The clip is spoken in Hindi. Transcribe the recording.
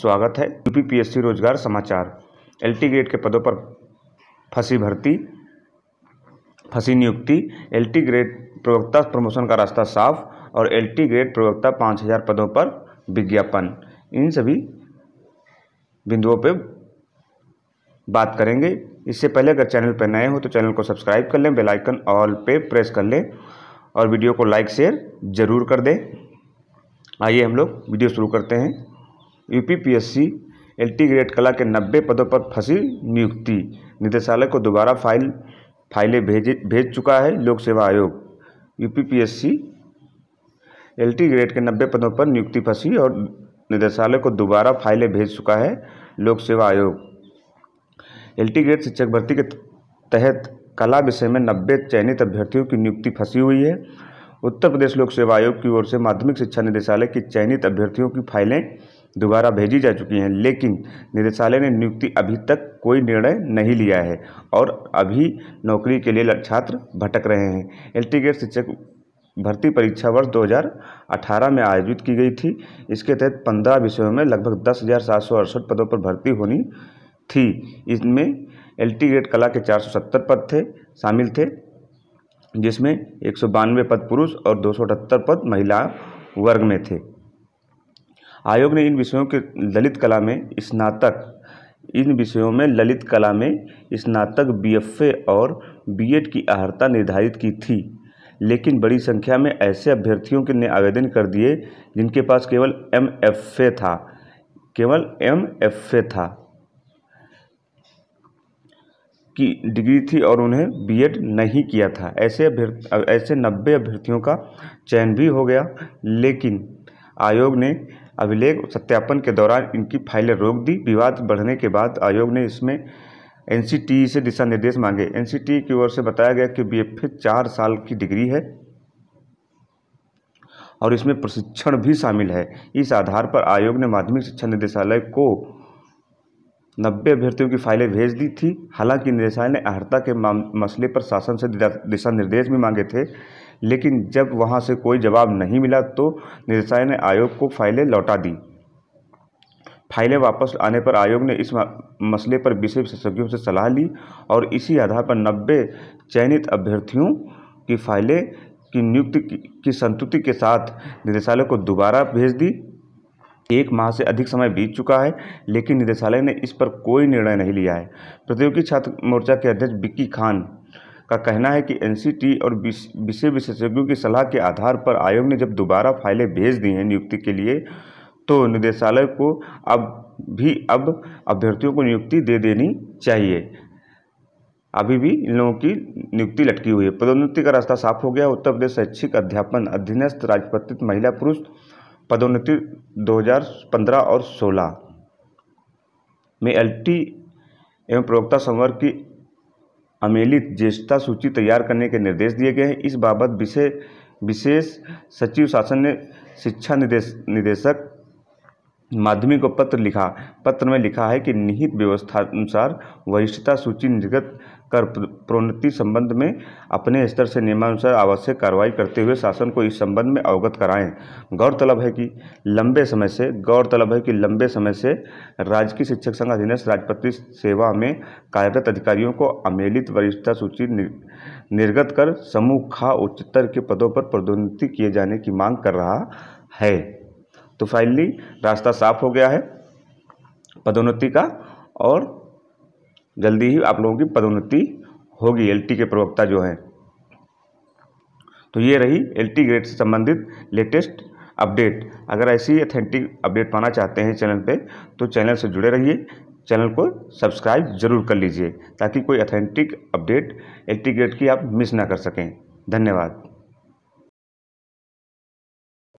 स्वागत है यूपीपीएससी रोजगार समाचार एलटी ग्रेड के पदों पर फंसी भर्ती फंसी नियुक्ति एलटी ग्रेड प्रवक्ता प्रमोशन का रास्ता साफ और एलटी ग्रेड प्रवक्ता पाँच हज़ार पदों पर विज्ञापन इन सभी बिंदुओं पर बात करेंगे इससे पहले अगर चैनल पर नए हो तो चैनल को सब्सक्राइब कर लें बेल आइकन ऑल पे प्रेस कर लें और वीडियो को लाइक शेयर ज़रूर कर दें आइए हम लोग वीडियो शुरू करते हैं यूपीपीएससी एलटी ग्रेड कला के नब्बे पदों पर फंसी नियुक्ति निदेशालय को दोबारा फाइल फाइलें भेज भेज चुका है लोक सेवा आयोग यूपीपीएससी एलटी ग्रेड के नब्बे पदों पर नियुक्ति फंसी और निदेशालय को दोबारा फाइलें भेज चुका है लोक सेवा आयोग एलटी ग्रेड शिक्षक भर्ती के तहत कला विषय में नब्बे चयनित अभ्यर्थियों की नियुक्ति फंसी हुई है उत्तर प्रदेश लोक सेवा आयोग की ओर से माध्यमिक शिक्षा निदेशालय की चयनित अभ्यर्थियों की फाइलें दोबारा भेजी जा चुकी हैं लेकिन निदेशालय ने नियुक्ति अभी तक कोई निर्णय नहीं लिया है और अभी नौकरी के लिए छात्र भटक रहे हैं एल गेट शिक्षक भर्ती परीक्षा वर्ष 2018 में आयोजित की गई थी इसके तहत 15 विषयों में लगभग दस पदों पर भर्ती होनी थी इसमें एल ग्रेड कला के 470 पद थे शामिल थे जिसमें एक पद पुरुष और दो पद महिला वर्ग में थे आयोग ने इन विषयों के ललित कला में स्नातक इन विषयों में ललित कला में स्नातक बीएफए और बीएड की अर्हता निर्धारित की थी लेकिन बड़ी संख्या में ऐसे अभ्यर्थियों के ने आवेदन कर दिए जिनके पास केवल एम था केवल एम था की डिग्री थी और उन्हें बीएड नहीं किया था ऐसे ऐसे नब्बे अभ्यर्थियों का चयन भी हो गया लेकिन आयोग ने अभिलेख सत्यापन के दौरान इनकी फाइलें रोक दी विवाद बढ़ने के बाद आयोग ने इसमें एन से दिशा निर्देश मांगे एन की ओर से बताया गया कि बी चार साल की डिग्री है और इसमें प्रशिक्षण भी शामिल है इस आधार पर आयोग ने माध्यमिक शिक्षा निदेशालय को नब्बे अभ्यर्थियों की फाइलें भेज दी थी हालांकि निदेशालय ने अहर्ता के मसले पर शासन से दिशा निर्देश भी मांगे थे लेकिन जब वहां से कोई जवाब नहीं मिला तो निदेशालय ने आयोग को फाइलें लौटा दी फाइलें वापस आने पर आयोग ने इस मसले पर विषय विशेषज्ञों से सलाह ली और इसी आधार पर नब्बे चयनित अभ्यर्थियों की फाइलें की नियुक्ति की संतुति के साथ निदेशालय को दोबारा भेज दी एक माह से अधिक समय बीत चुका है लेकिन निदेशालय ने इस पर कोई निर्णय नहीं लिया है प्रतियोगी छात्र मोर्चा के अध्यक्ष बिक्की खान का कहना है कि एनसीटी और विषय विशेषज्ञों की सलाह के आधार पर आयोग ने जब दोबारा फाइलें भेज दी हैं नियुक्ति के लिए तो निदेशालय को अब भी अब अभ्यर्थियों को नियुक्ति दे देनी चाहिए अभी भी इन लोगों की नियुक्ति लटकी हुई है पदोन्नति का रास्ता साफ हो गया उत्तर प्रदेश शैक्षिक अध्यापन अधीनस्थ राजपत्रित महिला पुरुष पदोन्नति 2015 और 16 में एलटी एवं प्रवक्ता संवर्ग की अमेलित ज्येष्ठता सूची तैयार करने के निर्देश दिए गए हैं इस बाबत विशेष विशेष सचिव शासन ने शिक्षा निदेश निदेशक माध्यमिक को पत्र लिखा पत्र में लिखा है कि निहित व्यवस्था अनुसार वरिष्ठता सूची निर्गत कर प्रोन्नति संबंध में अपने स्तर से नियमानुसार आवश्यक कार्रवाई करते हुए शासन को इस संबंध में अवगत कराएं गौरतलब है कि लंबे समय से गौरतलब है कि लंबे समय से राजकीय शिक्षक संघ अधीनस्थ राजपत्रित सेवा में कार्यरत अधिकारियों को अमेलित वरिष्ठता सूची निर्गत कर समूह खा उच्चतर के पदों पर पदोन्नति किए जाने की मांग कर रहा है तो फाइनली रास्ता साफ हो गया है पदोन्नति का और जल्दी ही आप लोगों की पदोन्नति होगी एलटी के प्रवक्ता जो हैं तो ये रही एलटी ग्रेड से संबंधित लेटेस्ट अपडेट अगर ऐसी अथेंटिक अपडेट पाना चाहते हैं चैनल पे तो चैनल से जुड़े रहिए चैनल को सब्सक्राइब जरूर कर लीजिए ताकि कोई अथेंटिक अपडेट टी ग्रेड की आप मिस ना कर सकें धन्यवाद